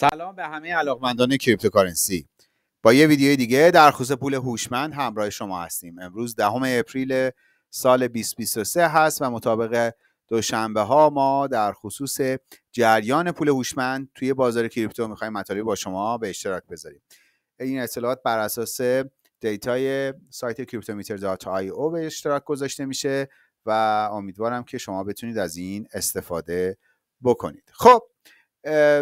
سلام به همه علاقمندان کریپتوکارنسی با یه ویدیو دیگه در خصوص پول هوشمند همراه شما هستیم امروز دهم اپریل سال 2023 هست و مطابق دوشنبه ها ما در خصوص جریان پول هوشمند توی بازار کریپتو میخوایم مطالبی با شما به اشتراک بذاریم این اطلاعات بر اساس دیتای سایت کریپتومیتر او به اشتراک گذاشته میشه و امیدوارم که شما بتونید از این استفاده بکنید خب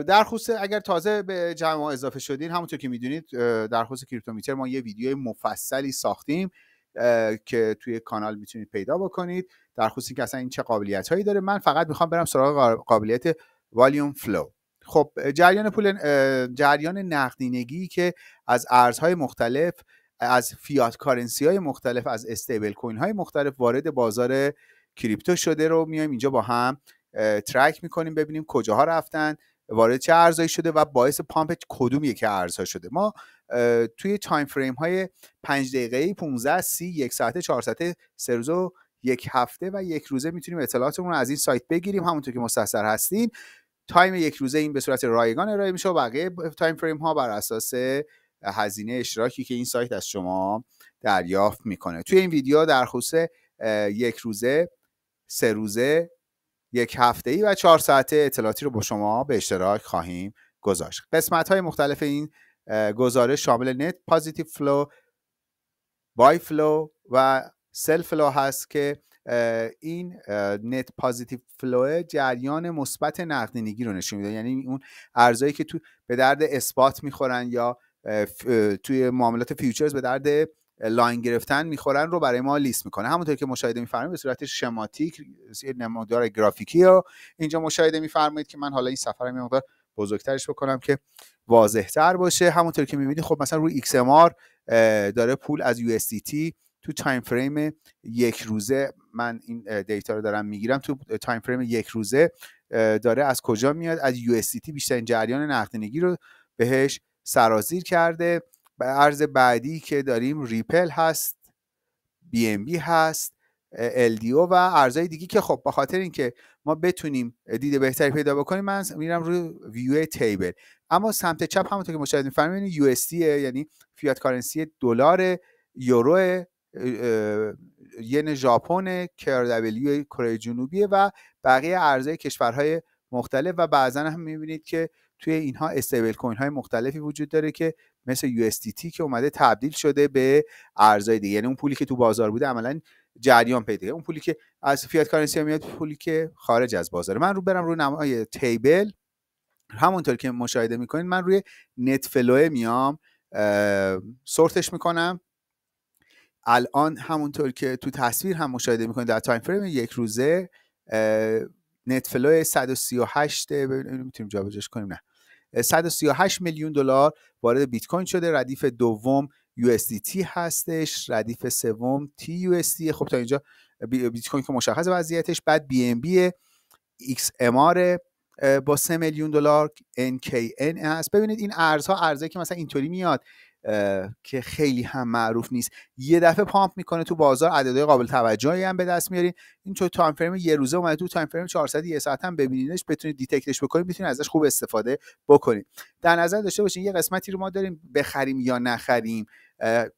در خصوص اگر تازه به جمع اضافه شدین همونطور که میدونید در خصوص میتر ما یه ویدیو مفصلی ساختیم که توی کانال میتونید پیدا بکنید در خصوص اینکه اصلا این چه قابلیت هایی داره من فقط میخوام برم سراغ قابلیت والیوم فلو خب جریان پول جریان نقدینگی که از ارزهای مختلف از فیات کارنسی های مختلف از استیبل کوین های مختلف وارد بازار کریپتو شده رو میایم اینجا با هم ترک میکنیم ببینیم کجاها رفتن وارد چه ارزهایی شده و باعث پامپ کدوم یکی ارزها شده ما توی تایم فریم های 5 دقیقه 15 30 یک ساعته 4 ساعته سه روزه و یک هفته و یک روزه میتونیم اطلاعاتمون رو از این سایت بگیریم همونطور که مستثر هستین تایم یک روزه این به صورت رایگان ارائه میشه و بقیه تایم فریم ها بر اساس هزینه اشتراکی که این سایت از شما دریافت میکنه توی این ویدیو در خصوص یک روزه سه روزه یک هفته ای و چهار ساعته اطلاعاتی رو با شما به اشتراک خواهیم گذاشت قسمت های مختلف این گزارش شامل نت پازیتیو فلو بای فلو و سل فلو هست که این نت پازیتیو فلو جریان مثبت نقدینگی رو نشون میده یعنی اون ارزایی که تو به درد اثبات میخورن یا توی معاملات فیوچرز به درد لاین گرفتن میخورن رو برای ما لیست میکنه همونطور که مشاهده میفرمایید به صورت شماتیک نمودار گرافیکی رو اینجا مشاهده میفرمایید که من حالا این سفر رو مقدار بزرگترش بکنم که واضحتر باشه همونطور که میبینید خب مثلا روی XMR داره پول از USDT تو تایم فریم یک روزه من این دیتا رو دارم میگیرم تو تایم فریم یک روزه داره از کجا میاد از USDT بیشترین جریان نقدینگی رو بهش سرازیر کرده ارز بعدی که داریم ریپل هست بی ام بی هست او و ارزهای دیگه که خب بخاطر اینکه ما بتونیم دید بهتری پیدا بکنیم من میرم روی ویو تیبل اما سمت چپ همونطور که مشاهده می‌فرمایید یعنی یو اس یعنی فیات کارنسی دلار یورو ین ژاپن دبلیو کره جنوبی و بقیه ارزهای کشورهای مختلف و بعضا هم میبینید که توی اینها استیبل کوین های مختلفی وجود داره که مثل یو که اومده تبدیل شده به ارزهای دیگه یعنی اون پولی که تو بازار بوده عملا جریان پیدا اون پولی که از فیات کارنسی میاد پولی که خارج از بازاره من رو برم روی نمای تیبل همونطور که مشاهده میکنید من روی نت فلوه میام سورتش میکنم الان همونطور که تو تصویر هم مشاهده میکنید در تایم فریم یک روزه نتفلو 138 میتونیم جابجاش کنیم نه 138 میلیون دلار وارد بیت کوین شده ردیف دوم USDT هستش ردیف سوم TUSD خب تا اینجا بیت کوین که مشخص وضعیتش بعد BNB XMR با 3 میلیون دلار NKN هست ببینید این ارزها ارزهایی که مثلا اینطوری میاد که خیلی هم معروف نیست یه دفعه پامپ میکنه تو بازار عددهای قابل توجهی هم به دست میارین این تو تایم فریم یه روزه اومده تو تایم فریم 400 یه ساعت هم ببینینش بتونید دیتکتش بکنید میتونید ازش خوب استفاده بکنید در نظر داشته باشین یه قسمتی رو ما داریم بخریم یا نخریم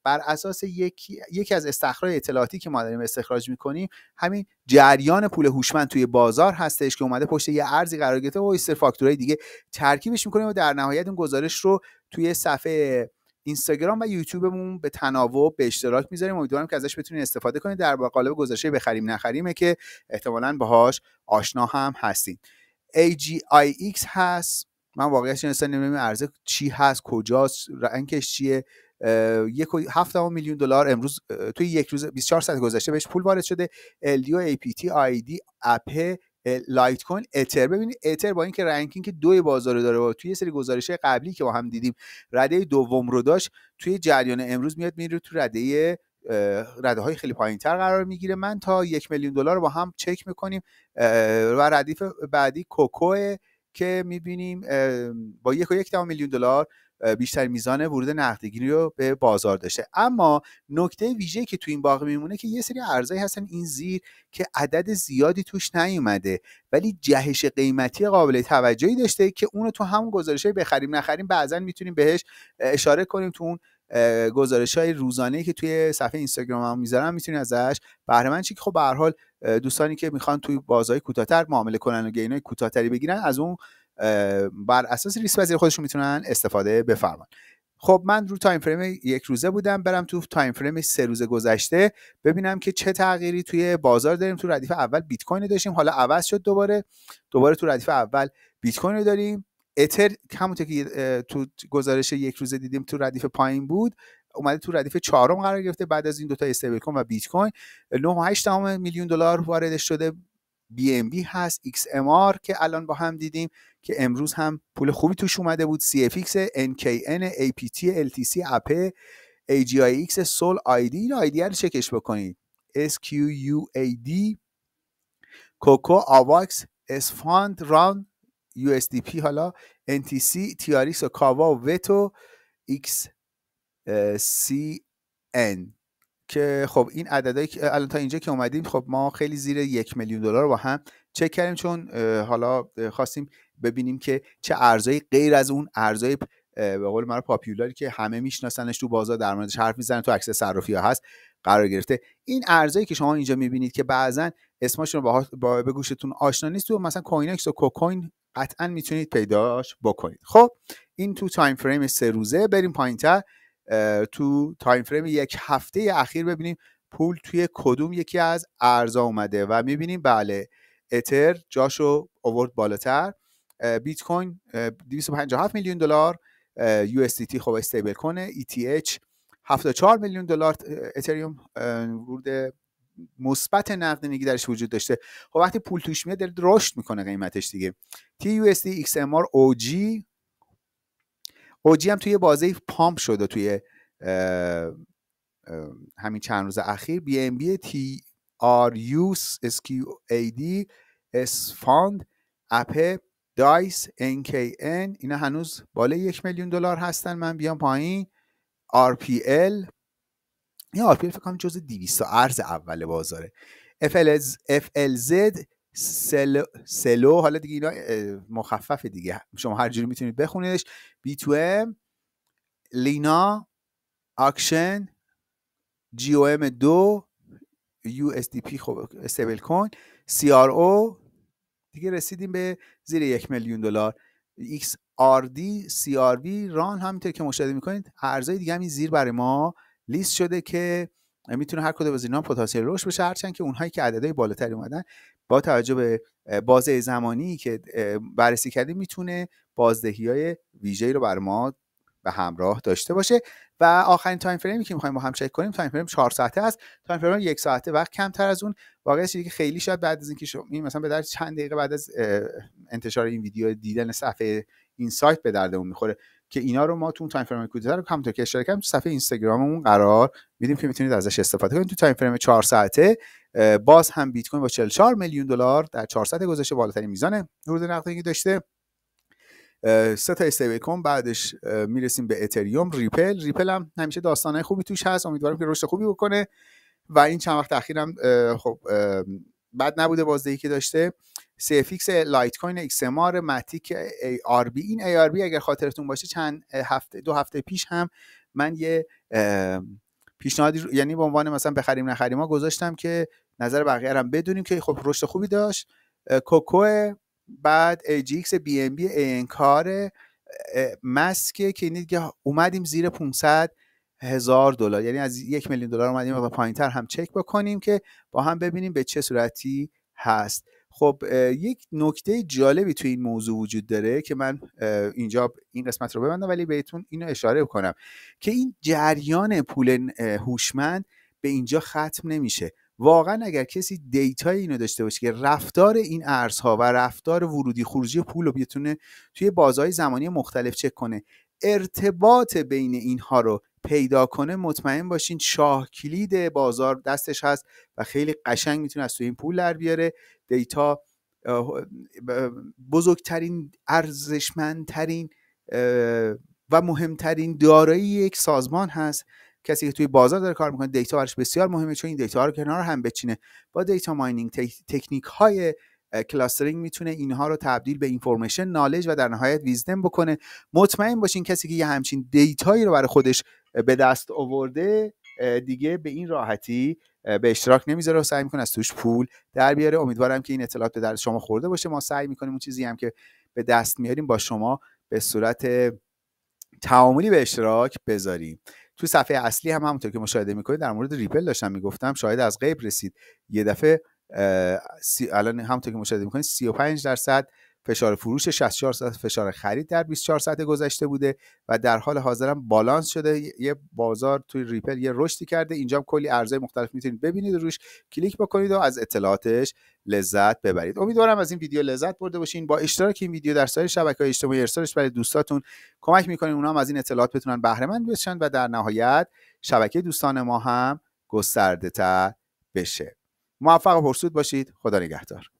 بر اساس یکی, یکی از استخراج اطلاعاتی که ما داریم استخراج میکنیم همین جریان پول هوشمند توی بازار هستش که اومده پشت یه ارزی قرار گرفته و سر دیگه ترکیبش میکنیم و در نهایت اون گزارش رو توی صفحه اینستاگرام و یوتیوبمون به تناوب به اشتراک میذاریم امیدوارم که ازش بتونید استفاده کنید در قالب گذاشته بخریم نخریمه که احتمالا باهاش آشنا هم هستیم. AGIX هست من این اصلا نمیدونم ارزش چی هست کجاست رنگش چیه یک و میلیون دلار امروز توی یک روز 24 ساعت گذشته بهش پول وارد شده LDO APT دی اپه لایت کوین اتر ببینید اتر با اینکه رنکینگ دوی بازار داره و توی یه سری گزارش قبلی که با هم دیدیم رده دوم رو داشت توی جریان امروز میاد میره تو رده رده های خیلی پایین تر قرار میگیره من تا یک میلیون دلار با هم چک میکنیم و ردیف بعدی کوکو که میبینیم با یک و یک میلیون دلار بیشتر میزان ورود نقدگیری رو به بازار داشته اما نکته ویژه که تو این باقی میمونه که یه سری ارزایی هستن این زیر که عدد زیادی توش نیومده ولی جهش قیمتی قابل توجهی داشته که اونو تو همون گزارش بخریم نخریم بعضا میتونیم بهش اشاره کنیم تو اون گزارش های روزانه که توی صفحه اینستاگرام هم میذارم میتونید ازش بهره من که خب به هر حال دوستانی که میخوان توی بازهای کوتاهتر معامله کنن و گینای کوتاهتری بگیرن از اون بر اساس ریسک پذیری خودشون میتونن استفاده بفرمان خب من رو تایم فریم یک روزه بودم برم تو تایم فریم سه روز گذشته ببینم که چه تغییری توی بازار داریم تو ردیف اول بیت کوین داشتیم حالا عوض شد دوباره دوباره تو ردیف اول بیت کوین رو داریم اتر همونطور که تو گزارش یک روزه دیدیم تو ردیف پایین بود اومده تو ردیف چهارم قرار گرفته بعد از این دوتا استیبل کوین و بیت کوین 9.8 میلیون دلار واردش شده بی ام بی هست ایکس ام آر که الان با هم دیدیم که امروز هم پول خوبی توش اومده بود سی اف ایکس ان کی ان ای پی تی ال تی سی اپ ای جی آی ایکس سول آی دی این آی دی رو چکش بکنید اس کیو یو ای دی کوکو آواکس اس فاند ران یو اس دی پی حالا ان تی سی تی آر ایکس و کاوا و ویتو ایکس سی ان که خب این عددهایی که الان تا اینجا که اومدیم خب ما خیلی زیر یک میلیون دلار با هم چک کردیم چون حالا خواستیم ببینیم که چه ارزایی غیر از اون ارزهای به قول ما پاپیولاری که همه میشناسنش تو بازار در موردش حرف میزنن تو عکس صرافی ها هست قرار گرفته این ارزهایی که شما اینجا میبینید که بعضا اسمشون با, با به گوشتون آشنا نیست تو مثلا کوینکس و کوکوین قطعا میتونید پیداش بکنید خب این تو تایم فریم سه روزه بریم پایینتر تو تایم فریم یک هفته اخیر ببینیم پول توی کدوم یکی از ارزا اومده و میبینیم بله اتر جاشو آورد بالاتر بیت کوین 257 میلیون دلار یو اس تی خب استیبل کنه ای تی اچ 74 میلیون دلار اتریوم ورود مثبت نقدینگی درش وجود داشته خب وقتی پول توش میاد رشد میکنه قیمتش دیگه تی یو اس دی ایکس ام آر او جی اوجی هم توی بازی پامپ شده توی همین چند روز اخیر بی ام بی تی آر یوس اسکیو ای دی فاند اپ دایس NKN اینا هنوز بالای یک میلیون دلار هستن من بیام پایین RPL این RPL فکر کنم جزء 200 ارز اول بازاره FLZ سلو, سلو حالا دیگه اینا مخفف دیگه شما هر جوری میتونید بخونیدش بی تو ام لینا اکشن جی او ام دو یو اس دی پی خب کوین سی آر او دیگه رسیدیم به زیر یک میلیون دلار ایکس آر دی سی آر وی، ران همینطور که مشاهده میکنید ارزهای دیگه همین زیر برای ما لیست شده که میتونه هر کدوم از اینا پتانسیل رشد بشه هرچند که اونهایی که عددهای بالاتر اومدن با توجه به بازه زمانی که بررسی کردیم میتونه بازدهی های ویژه رو بر ما به همراه داشته باشه و آخرین تایم فریمی که میخوایم با هم چک کنیم تایم فریم 4 ساعته است تایم فریم یک ساعته وقت کمتر از اون واقعا چیزی که خیلی شاید بعد از اینکه شما مثلا به در چند دقیقه بعد از انتشار این ویدیو دیدن صفحه این سایت به دردمون میخوره که اینا رو ما تو تایم فریم کوتاه رو همونطور که اشاره کردم تو صفحه اینستاگراممون قرار میدیم که میتونید ازش استفاده کنید تو تایم فریم 4 ساعته باز هم بیت کوین با 44 میلیون دلار در 4 ساعت گذشته بالاترین میزان ورود نقدینگی داشته سه تا استیبل کوین بعدش میرسیم به اتریوم ریپل ریپل هم همیشه داستانه خوبی توش هست امیدوارم که رشد خوبی بکنه و این چند وقت اخیرم خب بد نبوده بازدهی که داشته سیفیکس لایت کوین آر ماتیک ای آر بی این ای آر بی اگر خاطرتون باشه چند هفته دو هفته پیش هم من یه پیشنهادی یعنی به عنوان مثلا بخریم نخریم ما گذاشتم که نظر بقیه هم بدونیم که خب رشد خوبی داشت کوکو بعد بی BNB انکار مسکه که این دیگه اومدیم زیر 500 هزار دلار یعنی از یک میلیون دلار اومدیم و پایین تر هم چک بکنیم که با هم ببینیم به چه صورتی هست خب یک نکته جالبی توی این موضوع وجود داره که من اینجا این قسمت رو ببندم ولی بهتون اینو اشاره کنم که این جریان پول هوشمند به اینجا ختم نمیشه واقعا اگر کسی دیتا اینو داشته باشه که رفتار این ارزها و رفتار ورودی خروجی پول رو بتونه توی بازهای زمانی مختلف چک کنه ارتباط بین اینها رو پیدا کنه مطمئن باشین شاه کلید بازار دستش هست و خیلی قشنگ میتونه از تو این پول در بیاره دیتا بزرگترین ارزشمندترین و مهمترین دارایی یک سازمان هست کسی که توی بازار داره کار میکنه دیتا براش بسیار مهمه چون این دیتا رو کنار هم بچینه با دیتا ماینینگ تکنیک های کلاسترینگ میتونه اینها رو تبدیل به اینفورمیشن نالج و در نهایت ویزدم بکنه مطمئن باشین کسی که یه همچین دیتایی رو برای خودش به دست آورده دیگه به این راحتی به اشتراک نمیذاره و سعی میکنه از توش پول در بیاره امیدوارم که این اطلاعات به در شما خورده باشه ما سعی میکنیم اون چیزی هم که به دست میاریم با شما به صورت تعاملی به اشتراک بذاریم تو صفحه اصلی هم همونطور که مشاهده میکنید در مورد ریپل داشتم میگفتم شاید از غیب رسید یه دفعه الان همونطور که مشاهده میکنید 35 درصد فشار فروش 64 ساعت فشار خرید در 24 ساعت گذشته بوده و در حال حاضر هم بالانس شده یه بازار توی ریپل یه رشدی کرده اینجا هم کلی ارزهای مختلف میتونید ببینید روش کلیک بکنید و از اطلاعاتش لذت ببرید امیدوارم از این ویدیو لذت برده باشین با اشتراک این ویدیو در سایر های اجتماعی ارسالش برای دوستاتون کمک میکنین اونها هم از این اطلاعات بتونن بهره مند بشن و در نهایت شبکه دوستان ما هم گسترده بشه موفق و پرسود باشید خدا نگهدار